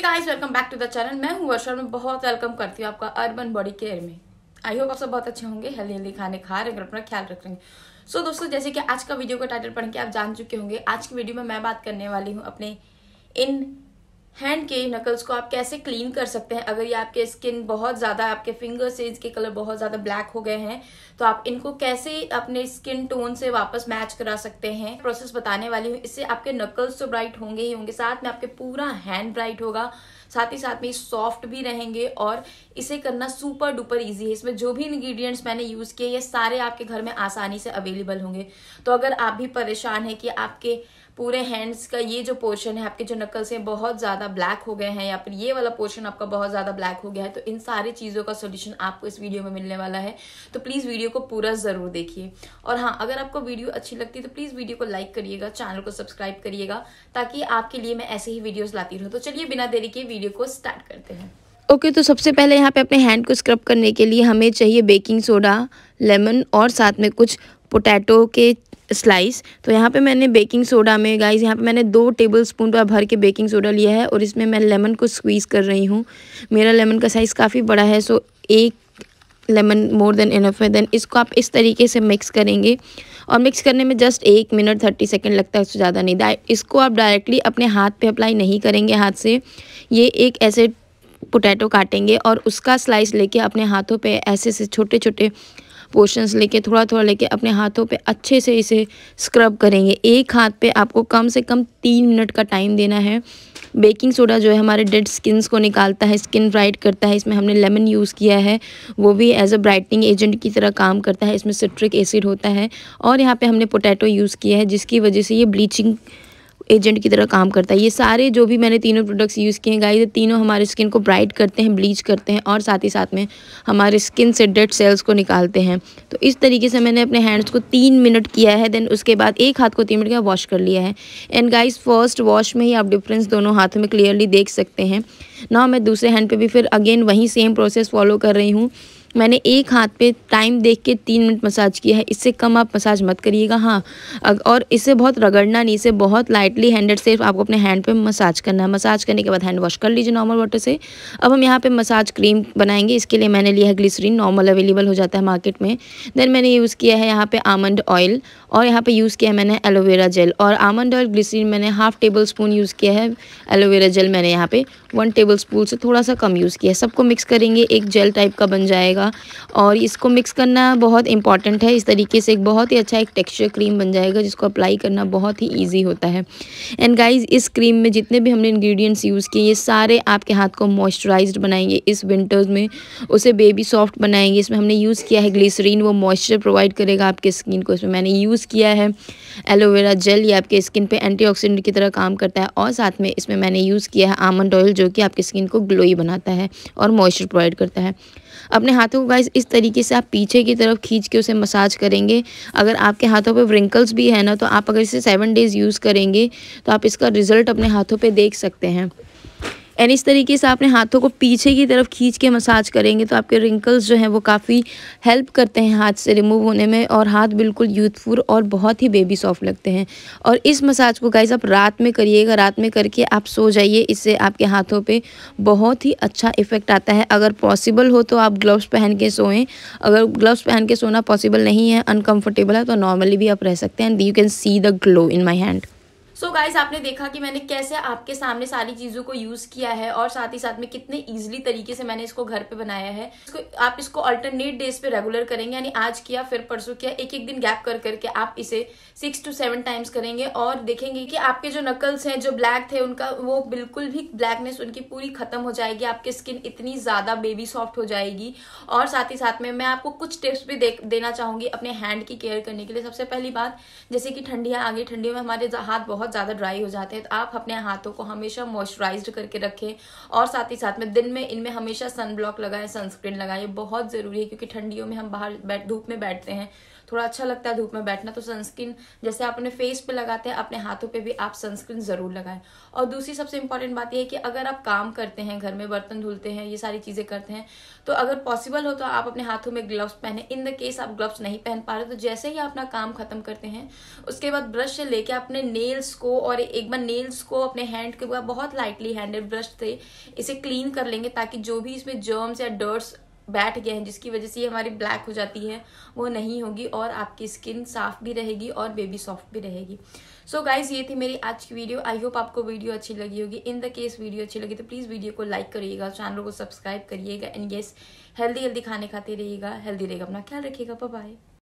guys welcome back to the channel मैं हूं वर्षा मैं बहुत वेलकम करती हूँ आपका अर्बन बॉडी केयर में आई होप आप सब बहुत अच्छे होंगे हेल्दी हेल्दी खाने खा रहे अपना ख्याल रख रहे हैं सो so, दोस्तों जैसे कि आज का वीडियो का टाइटल पढ़ के आप जान चुके होंगे आज की वीडियो में मैं बात करने वाली हूँ अपने इन हैंड के नकल्स को आप कैसे क्लीन कर सकते हैं अगर ये आपके स्किन बहुत ज़्यादा आपके फिंगर से इसके कलर बहुत ज़्यादा ब्लैक हो गए हैं तो आप इनको कैसे अपने स्किन टोन से वापस मैच करा सकते हैं प्रोसेस बताने वाली हूँ इससे आपके नकल्स तो ब्राइट होंगे ही होंगे साथ में आपके पूरा हैंड ब्राइट होगा साथ ही साथ में सॉफ्ट भी रहेंगे और इसे करना सुपर डुपर ईजी है इसमें जो भी इंग्रेडिएंट्स मैंने यूज़ किए ये सारे आपके घर में आसानी से अवेलेबल होंगे तो अगर आप भी परेशान है कि आपके पूरे हैंड्स का ये जो पोर्शन है आपके जो नकल्स हैं बहुत ज़्यादा ब्लैक हो गए हैं या फिर ये वाला पोर्शन आपका बहुत ज़्यादा ब्लैक हो गया है तो इन सारी चीज़ों का सोल्यूशन आपको इस वीडियो में मिलने वाला है तो प्लीज़ वीडियो को पूरा ज़रूर देखिए और हाँ अगर आपको वीडियो अच्छी लगती है तो प्लीज़ वीडियो को लाइक करिएगा चैनल को सब्सक्राइब करिएगा ताकि आपके लिए मैं ऐसे ही वीडियोज़ लाती रहूँ तो चलिए बिना देरी के वीडियो वीडियो को स्टार्ट करते हैं ओके okay, तो सबसे पहले यहाँ पे अपने हैंड को स्क्रब करने के लिए हमें चाहिए बेकिंग सोडा लेमन और साथ में कुछ पोटैटो के स्लाइस तो यहाँ पे मैंने बेकिंग सोडा में गाइस यहाँ पे मैंने दो टेबल तो स्पून भर के बेकिंग सोडा लिया है और इसमें मैं लेमन को स्क्वीज़ कर रही हूँ मेरा लेमन का साइज़ काफ़ी बड़ा है सो एक लेमन मोर देन इनफ है देन इसको आप इस तरीके से मिक्स करेंगे और मिक्स करने में जस्ट एक मिनट थर्टी सेकेंड लगता है उससे ज़्यादा नहीं इसको आप डायरेक्टली अपने हाथ पे अप्लाई नहीं करेंगे हाथ से ये एक ऐसे पोटैटो काटेंगे और उसका स्लाइस लेके अपने हाथों पे ऐसे से छोटे छोटे पोर्शंस लेके थोड़ा थोड़ा लेके अपने हाथों पे अच्छे से इसे स्क्रब करेंगे एक हाथ पे आपको कम से कम तीन मिनट का टाइम देना है बेकिंग सोडा जो है हमारे डेड स्किन्स को निकालता है स्किन ब्राइट करता है इसमें हमने लेमन यूज़ किया है वो भी एज अ ब्राइटनिंग एजेंट की तरह काम करता है इसमें सिट्रिक एसिड होता है और यहाँ पे हमने पोटैटो यूज़ किया है जिसकी वजह से ये ब्लीचिंग एजेंट की तरह काम करता है ये सारे जो भी मैंने तीनों प्रोडक्ट्स यूज़ किए हैं गाइस तीनों हमारे स्किन को ब्राइट करते हैं ब्लीच करते हैं और साथ ही साथ में हमारे स्किन से डेड सेल्स को निकालते हैं तो इस तरीके से मैंने अपने हैंड्स को तीन मिनट किया है देन उसके बाद एक हाथ को तीन मिनट का वॉश कर लिया है एंड गाइज फर्स्ट वॉश में ही आप डिफरेंस दोनों हाथों में क्लियरली देख सकते हैं ना मैं दूसरे हैंड पर भी फिर अगेन वही सेम प्रोसेस फॉलो कर रही हूँ मैंने एक हाथ पे टाइम देख के तीन मिनट मसाज किया है इससे कम आप मसाज मत करिएगा हाँ और इसे बहुत रगड़ना नहीं इसे बहुत लाइटली हैंडेड सिर्फ आपको अपने हैंड पे मसाज करना है मसाज करने के बाद हैंड वॉश कर लीजिए नॉर्मल वाटर से अब हम यहाँ पे मसाज क्रीम बनाएंगे इसके लिए मैंने लिया है ग्लिसरीन नॉर्मल अवेलेबल हो जाता है मार्केट में देन मैंने यूज़ किया है यहाँ पर आमंड ऑयल और यहाँ पर यूज़ किया है मैंने एलोवेरा जेल और आमंड ऑयल ग्लिसरीन मैंने हाफ टेबल स्पून यूज़ किया है एलोवेरा जेल मैंने यहाँ पर वन टेबल स्पून से थोड़ा सा कम यूज़ किया है सबको मिक्स करेंगे एक जेल टाइप का बन जाएगा जाएगा और इसको मिक्स करना बहुत इंपॉर्टेंट है इस तरीके से एक बहुत ही अच्छा एक टेक्सचर क्रीम बन जाएगा जिसको अप्लाई करना बहुत ही ईजी होता है एंड गाइज इस क्रीम में जितने भी हमने इन्ग्रीडियंट्स यूज़ किए ये सारे आपके हाथ को मॉइस्चराइज बनाएंगे इस विंटर्स में उसे बेबी सॉफ्ट बनाएंगे इसमें हमने यूज़ किया है ग्लिसरीन वो मॉइस्चर प्रोवाइड करेगा आपके स्किन को इसमें मैंने यूज़ किया है एलोवेरा जेल ये आपके स्किन पे एंटीऑक्सीडेंट की तरह काम करता है और साथ में इसमें मैंने यूज़ किया है आमंड ऑयल जो कि आपकी स्किन को ग्लोई बनाता है और मॉइस्चर प्रोवाइड करता है अपने हाथों को गाइस इस तरीके से आप पीछे की तरफ खींच के उसे मसाज करेंगे अगर आपके हाथों पर व्रिंकल्स भी है ना तो आप अगर इसे सेवन डेज़ यूज़ करेंगे तो आप इसका रिज़ल्ट अपने हाथों पर देख सकते हैं एंड इस तरीके से आपने हाथों को पीछे की तरफ खींच के मसाज करेंगे तो आपके रिंकल्स जो हैं वो काफ़ी हेल्प करते हैं हाथ से रिमूव होने में और हाथ बिल्कुल यूथफुल और बहुत ही बेबी सॉफ्ट लगते हैं और इस मसाज को गाइज आप रात में करिएगा रात में करके आप सो जाइए इससे आपके हाथों पर बहुत ही अच्छा इफेक्ट आता है अगर पॉसिबल हो तो आप ग्लव्स पहन के सोएं अगर ग्लव्स पहन के सोना पॉसिबल नहीं है अनकम्फर्टेबल है तो नॉर्मली भी आप रह सकते हैं and you can see the glow in my hand so so guys आपने देखा कि मैंने कैसे आपके सामने सारी चीज़ों को यूज़ किया है और साथ ही साथ में कितने इजिली तरीके से मैंने इसको घर पे बनाया है इसको आप इसको अल्टरनेट डेज पे रेगुलर करेंगे यानी आज किया फिर परसों किया एक एक दिन गैप कर करके आप इसे सिक्स टू सेवन टाइम्स करेंगे और देखेंगे कि आपके जो नकल्स हैं जो ब्लैक थे उनका वो बिल्कुल भी ब्लैकनेस उनकी पूरी खत्म हो जाएगी आपकी स्किन इतनी ज़्यादा बेबी सॉफ्ट हो जाएगी और साथ ही साथ में मैं आपको कुछ टिप्स भी देना चाहूंगी अपने हैंड की केयर करने के लिए सबसे पहली बात जैसे कि ठंडियां आ गई ठंडियों में हमारे हाथ बहुत ज़्यादा ड्राई हो जाते हैं तो आप अपने हाथों को हमेशा मॉइस्चराइज करके रखें और साथ ही साथ में दिन में इनमें हमेशा सनब्लॉक लगाएं सनस्क्रीन लगाएं बहुत ज़रूरी है क्योंकि ठंडियों में हम बाहर धूप में बैठते हैं थोड़ा अच्छा लगता है धूप में बैठना तो सनस्क्रीन जैसे आप अपने फेस पे लगाते हैं अपने हाथों पे भी आप सनस्क्रीन ज़रूर लगाएं और दूसरी सबसे इंपॉर्टेंट बात यह है कि अगर आप काम करते हैं घर में बर्तन धुलते हैं ये सारी चीज़ें करते हैं तो अगर पॉसिबल हो तो आप अपने हाथों में ग्लव्स पहने इन द केस आप ग्लव्स नहीं पहन पा रहे तो जैसे ही अपना काम खत्म करते हैं उसके बाद ब्रश से लेके अपने नेल्स को और एक बार नेल्स को अपने हैंड के बाद बहुत लाइटली हैंडेड ब्रश से इसे क्लीन कर लेंगे ताकि जो भी इसमें जर्म्स या डर्ट्स बैठ गए हैं जिसकी वजह से ये हमारी ब्लैक हो जाती है वो नहीं होगी और आपकी स्किन साफ भी रहेगी और बेबी सॉफ्ट भी रहेगी सो so गाइज ये थी मेरी आज की वीडियो आई होप आपको वीडियो अच्छी लगी होगी इन द केस वीडियो अच्छी लगी तो प्लीज़ वीडियो को लाइक करिएगा चैनल को सब्सक्राइब करिएगा एंड येस हेल्दी हेल्दी खाने खाते रहिएगा हेल्दी रहेगा अपना ख्याल रखिएगा बाय